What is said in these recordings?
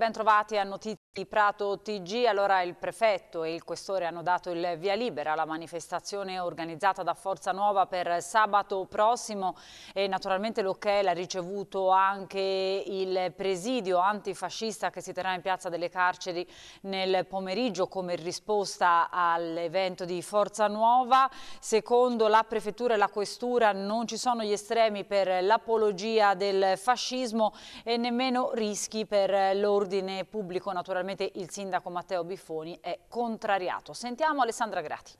Ben trovati a Notizie di Prato TG. Allora il prefetto e il questore hanno dato il via libera alla manifestazione organizzata da Forza Nuova per sabato prossimo e naturalmente l'ok l'ha ricevuto anche il presidio antifascista che si terrà in piazza delle carceri nel pomeriggio come risposta all'evento di Forza Nuova. Secondo la prefettura e la questura non ci sono gli estremi per l'apologia del fascismo e nemmeno rischi per l'ordine l'ordine pubblico, naturalmente il sindaco Matteo Biffoni è contrariato. Sentiamo Alessandra Grati.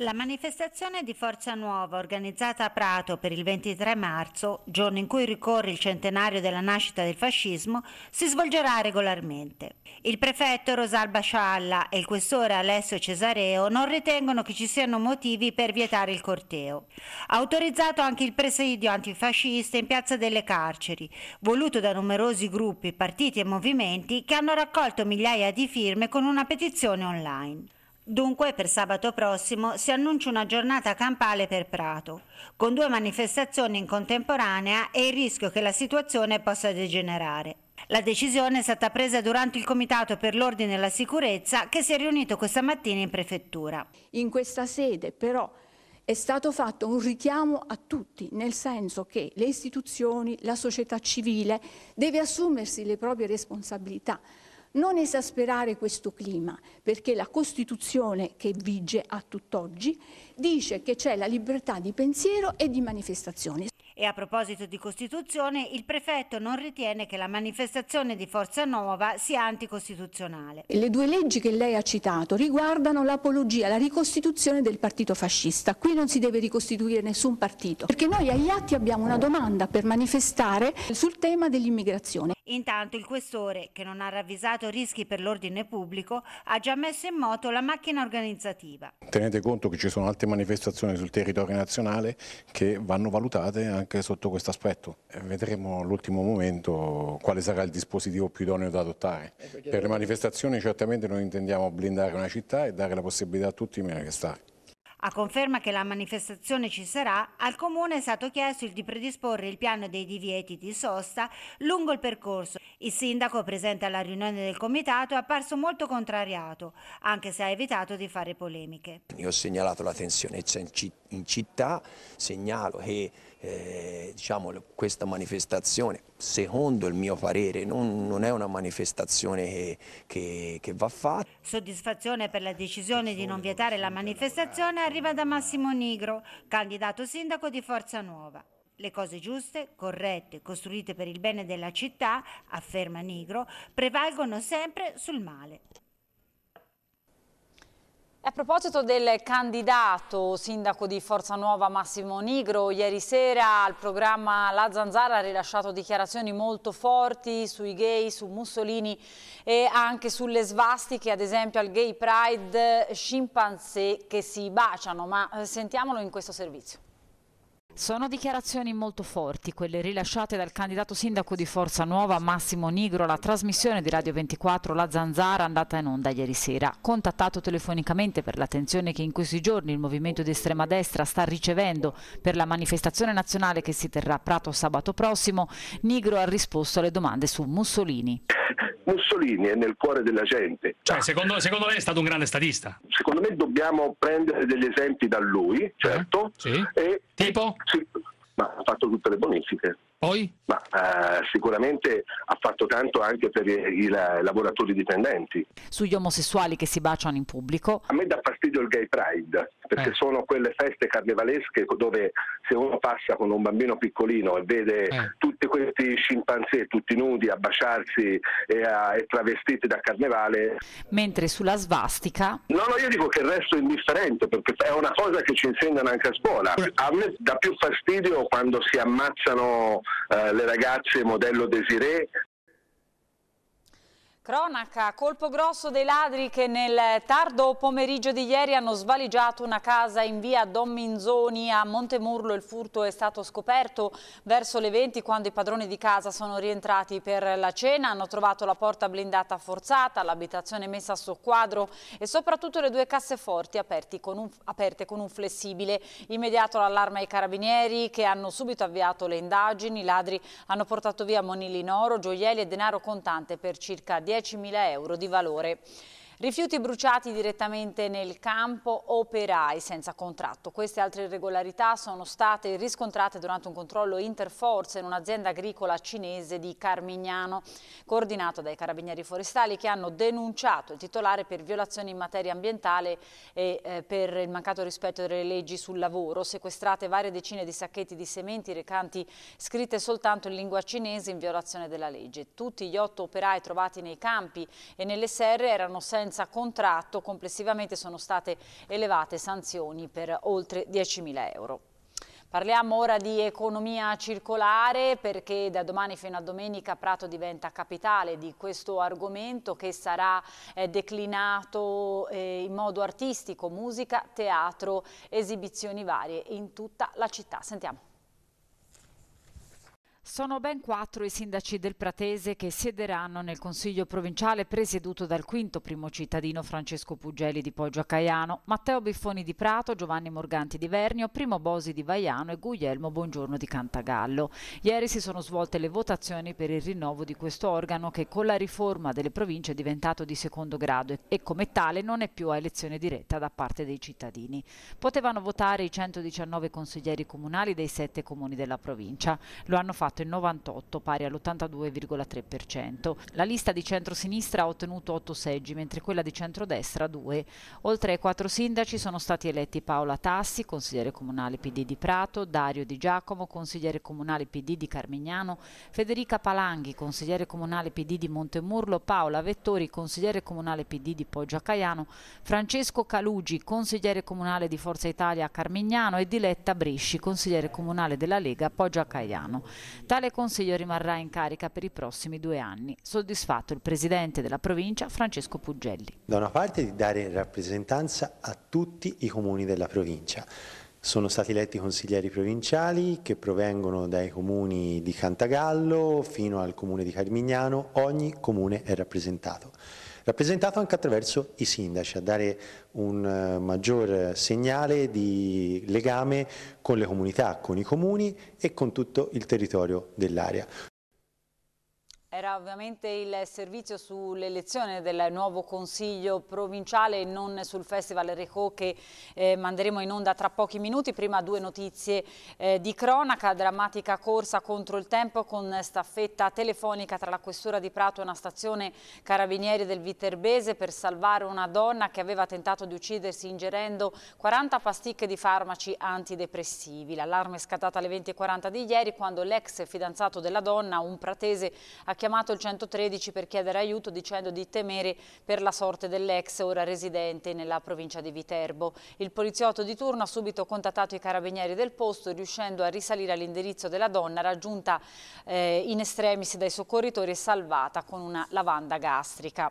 La manifestazione di Forza Nuova organizzata a Prato per il 23 marzo, giorno in cui ricorre il centenario della nascita del fascismo, si svolgerà regolarmente. Il prefetto Rosalba Scialla e il questore Alessio Cesareo non ritengono che ci siano motivi per vietare il corteo. Ha autorizzato anche il presidio antifascista in Piazza delle Carceri, voluto da numerosi gruppi, partiti e movimenti che hanno raccolto migliaia di firme con una petizione online. Dunque, per sabato prossimo si annuncia una giornata campale per Prato, con due manifestazioni in contemporanea e il rischio che la situazione possa degenerare. La decisione è stata presa durante il Comitato per l'Ordine e la Sicurezza che si è riunito questa mattina in prefettura. In questa sede però è stato fatto un richiamo a tutti, nel senso che le istituzioni, la società civile deve assumersi le proprie responsabilità non esasperare questo clima, perché la Costituzione che vige a tutt'oggi dice che c'è la libertà di pensiero e di manifestazione. E a proposito di Costituzione, il prefetto non ritiene che la manifestazione di Forza Nuova sia anticostituzionale. Le due leggi che lei ha citato riguardano l'apologia, la ricostituzione del partito fascista. Qui non si deve ricostituire nessun partito, perché noi agli atti abbiamo una domanda per manifestare sul tema dell'immigrazione. Intanto il questore, che non ha ravvisato rischi per l'ordine pubblico, ha già messo in moto la macchina organizzativa. Tenete conto che ci sono altre manifestazioni sul territorio nazionale che vanno valutate anche sotto questo aspetto. Vedremo all'ultimo momento quale sarà il dispositivo più idoneo da adottare. Per le manifestazioni certamente noi intendiamo blindare una città e dare la possibilità a tutti di manifestare. A conferma che la manifestazione ci sarà, al Comune è stato chiesto di predisporre il piano dei divieti di sosta lungo il percorso. Il sindaco presente alla riunione del comitato è apparso molto contrariato, anche se ha evitato di fare polemiche. Io ho segnalato la tensione in città, segnalo che eh, diciamo, questa manifestazione, secondo il mio parere, non, non è una manifestazione che, che, che va fatta. Soddisfazione per la decisione di non vietare la manifestazione arriva da Massimo Nigro, candidato sindaco di Forza Nuova. Le cose giuste, corrette, costruite per il bene della città, afferma Nigro, prevalgono sempre sul male. A proposito del candidato sindaco di Forza Nuova Massimo Nigro, ieri sera al programma La Zanzara ha rilasciato dichiarazioni molto forti sui gay, su Mussolini e anche sulle svastiche, ad esempio al Gay Pride scimpanzé che si baciano, ma eh, sentiamolo in questo servizio. Sono dichiarazioni molto forti, quelle rilasciate dal candidato sindaco di Forza Nuova Massimo Nigro alla trasmissione di Radio 24 La Zanzara andata in onda ieri sera. Contattato telefonicamente per l'attenzione che in questi giorni il movimento di estrema destra sta ricevendo per la manifestazione nazionale che si terrà a Prato sabato prossimo, Nigro ha risposto alle domande su Mussolini. Mussolini è nel cuore della gente. Cioè, secondo, secondo, lei è stato un grande statista? Secondo me dobbiamo prendere degli esempi da lui, certo. Eh, sì. e... tipo? Sì, ma ha fatto tutte le bonifiche. Poi? Ma eh, sicuramente ha fatto tanto anche per i, i, lavoratori dipendenti. Sugli omosessuali che si baciano in pubblico? A me dà fastidio il gay pride, perché eh. sono quelle feste carnevalesche dove se uno passa con un bambino piccolino e vede eh. tutti questi scimpanzé tutti nudi a baciarsi e, a, e, travestiti da carnevale. Mentre sulla svastica? No, no, io dico che il resto è indifferente perché è una cosa che ci insegnano anche a scuola. A me dà più fastidio quando si ammazzano eh, le ragazze modello Desiree Cronaca, colpo grosso dei ladri che nel tardo pomeriggio di ieri hanno svaligiato una casa in via Don Minzoni a Montemurlo. Il furto è stato scoperto verso le 20 quando i padroni di casa sono rientrati per la cena. Hanno trovato la porta blindata forzata, l'abitazione messa a soqquadro e soprattutto le due casseforti con un, aperte con un flessibile. Immediato l'allarme ai carabinieri che hanno subito avviato le indagini. I ladri hanno portato via monili in oro, gioielli e denaro contante per circa 10 10.000 euro di valore. Rifiuti bruciati direttamente nel campo, operai senza contratto. Queste altre irregolarità sono state riscontrate durante un controllo interforze in un'azienda agricola cinese di Carmignano, coordinato dai carabinieri forestali che hanno denunciato il titolare per violazioni in materia ambientale e eh, per il mancato rispetto delle leggi sul lavoro, sequestrate varie decine di sacchetti di sementi recanti scritte soltanto in lingua cinese in violazione della legge. Tutti gli otto operai trovati nei campi e nelle serre erano senza senza contratto, complessivamente sono state elevate sanzioni per oltre 10.000 euro. Parliamo ora di economia circolare perché da domani fino a domenica Prato diventa capitale di questo argomento che sarà eh, declinato eh, in modo artistico, musica, teatro, esibizioni varie in tutta la città. Sentiamo. Sono ben quattro i sindaci del Pratese che siederanno nel Consiglio provinciale presieduto dal quinto primo cittadino Francesco Pugeli di Poggio a Caiano, Matteo Biffoni di Prato, Giovanni Morganti di Vernio, Primo Bosi di Vaiano e Guglielmo Buongiorno di Cantagallo. Ieri si sono svolte le votazioni per il rinnovo di questo organo che con la riforma delle province è diventato di secondo grado e come tale non è più a elezione diretta da parte dei cittadini. Potevano votare i 119 consiglieri comunali dei sette comuni della provincia. Lo hanno fatto 98 pari all'82,3%. La lista di centrosinistra ha ottenuto 8 seggi, mentre quella di centrodestra 2. Oltre ai quattro sindaci sono stati eletti Paola Tassi, consigliere comunale PD di Prato, Dario Di Giacomo, consigliere comunale PD di Carmignano, Federica Palanghi, consigliere comunale PD di Montemurlo, Paola Vettori, consigliere comunale PD di Poggio Caiano, Francesco Calugi, consigliere comunale di Forza Italia a Carmignano e Diletta Bresci, consigliere comunale della Lega Poggio Caiano. Tale consiglio rimarrà in carica per i prossimi due anni, soddisfatto il presidente della provincia Francesco Pugelli. Da una parte di dare rappresentanza a tutti i comuni della provincia, sono stati eletti consiglieri provinciali che provengono dai comuni di Cantagallo fino al comune di Carmignano, ogni comune è rappresentato rappresentato anche attraverso i sindaci, a dare un eh, maggior segnale di legame con le comunità, con i comuni e con tutto il territorio dell'area. Era ovviamente il servizio sull'elezione del nuovo consiglio provinciale e non sul festival Recò che eh, manderemo in onda tra pochi minuti. Prima due notizie eh, di cronaca, drammatica corsa contro il tempo con staffetta telefonica tra la questura di Prato e una stazione carabinieri del Viterbese per salvare una donna che aveva tentato di uccidersi ingerendo 40 pasticche di farmaci antidepressivi. L'allarme è scattata alle 20.40 di ieri quando l'ex fidanzato della donna, un pratese, ha chiamato il 113 per chiedere aiuto dicendo di temere per la sorte dell'ex ora residente nella provincia di Viterbo. Il poliziotto di turno ha subito contattato i carabinieri del posto riuscendo a risalire all'indirizzo della donna raggiunta eh, in estremis dai soccorritori e salvata con una lavanda gastrica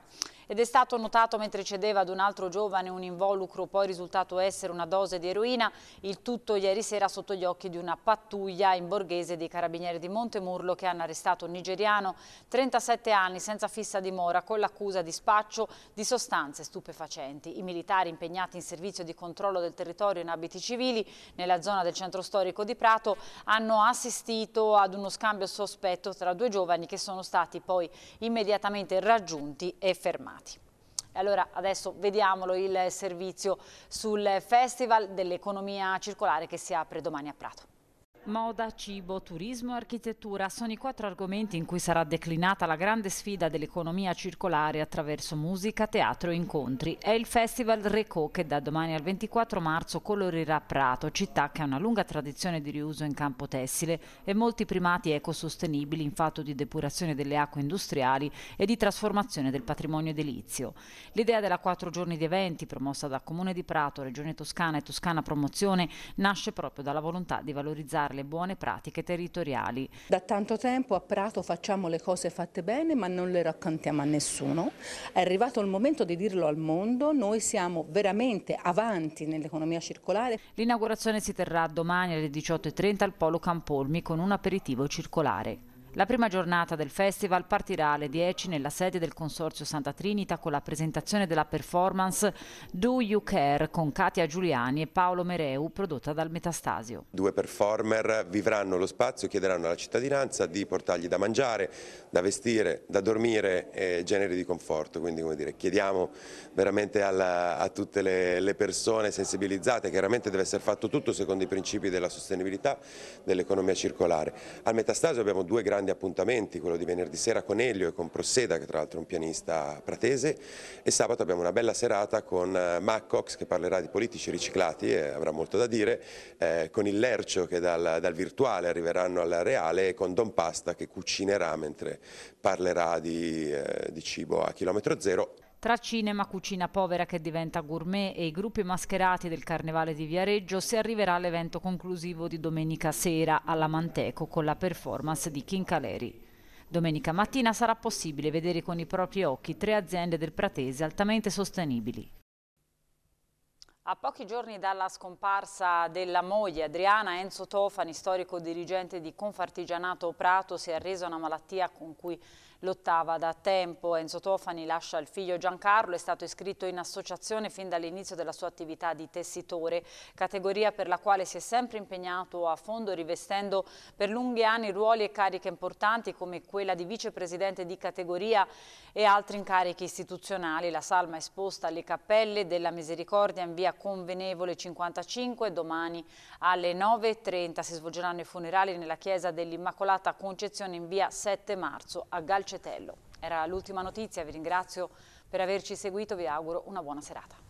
ed è stato notato mentre cedeva ad un altro giovane un involucro poi risultato essere una dose di eroina, il tutto ieri sera sotto gli occhi di una pattuglia in borghese dei carabinieri di Montemurlo che hanno arrestato un nigeriano 37 anni senza fissa dimora con l'accusa di spaccio di sostanze stupefacenti. I militari impegnati in servizio di controllo del territorio in abiti civili nella zona del centro storico di Prato hanno assistito ad uno scambio sospetto tra due giovani che sono stati poi immediatamente raggiunti e fermati aggiornati. Allora adesso vediamolo il servizio sul Festival dell'economia circolare che si apre domani a Prato. Moda, cibo, turismo e architettura sono i quattro argomenti in cui sarà declinata la grande sfida dell'economia circolare attraverso musica, teatro e incontri. È il Festival Reco che da domani al 24 marzo colorirà Prato, città che ha una lunga tradizione di riuso in campo tessile e molti primati ecosostenibili in fatto di depurazione delle acque industriali e di trasformazione del patrimonio edilizio. L'idea della quattro giorni di eventi promossa da Comune di Prato, Regione Toscana e Toscana Promozione nasce proprio dalla volontà di valorizzare le buone pratiche territoriali. Da tanto tempo a Prato facciamo le cose fatte bene ma non le raccontiamo a nessuno. È arrivato il momento di dirlo al mondo, noi siamo veramente avanti nell'economia circolare. L'inaugurazione si terrà domani alle 18.30 al Polo Campolmi con un aperitivo circolare. La prima giornata del festival partirà alle 10 nella sede del Consorzio Santa Trinita con la presentazione della performance Do You Care con Katia Giuliani e Paolo Mereu prodotta dal Metastasio. Due performer vivranno lo spazio, chiederanno alla cittadinanza di portargli da mangiare, da vestire, da dormire e generi di conforto. Quindi come dire, chiediamo veramente alla, a tutte le, le persone sensibilizzate, chiaramente deve essere fatto tutto secondo i principi della sostenibilità dell'economia circolare. Al Metastasio abbiamo due grandi grandi appuntamenti, quello di venerdì sera con Elio e con Prosseda, che tra l'altro è un pianista pratese, e sabato abbiamo una bella serata con eh, Mac Cox che parlerà di politici riciclati e avrà molto da dire, eh, con il Lercio che dal, dal virtuale arriveranno al reale e con Don Pasta che cucinerà mentre parlerà di, eh, di cibo a chilometro zero. Tra cinema, cucina povera che diventa gourmet e i gruppi mascherati del Carnevale di Viareggio si arriverà all'evento conclusivo di domenica sera alla Manteco con la performance di Chincaleri. Domenica mattina sarà possibile vedere con i propri occhi tre aziende del Pratese altamente sostenibili. A pochi giorni dalla scomparsa della moglie Adriana, Enzo Tofani, storico dirigente di Confartigianato Prato, si è arreso a una malattia con cui lottava da tempo. Enzo Tofani lascia il figlio Giancarlo, è stato iscritto in associazione fin dall'inizio della sua attività di tessitore, categoria per la quale si è sempre impegnato a fondo rivestendo per lunghi anni ruoli e cariche importanti come quella di vicepresidente di categoria e altri incarichi istituzionali. La salma è esposta alle cappelle della Misericordia in via Convenevole 55. Domani alle 9.30 si svolgeranno i funerali nella chiesa dell'Immacolata Concezione in via 7 marzo a Galciano. Calcetello. Era l'ultima notizia, vi ringrazio per averci seguito, vi auguro una buona serata.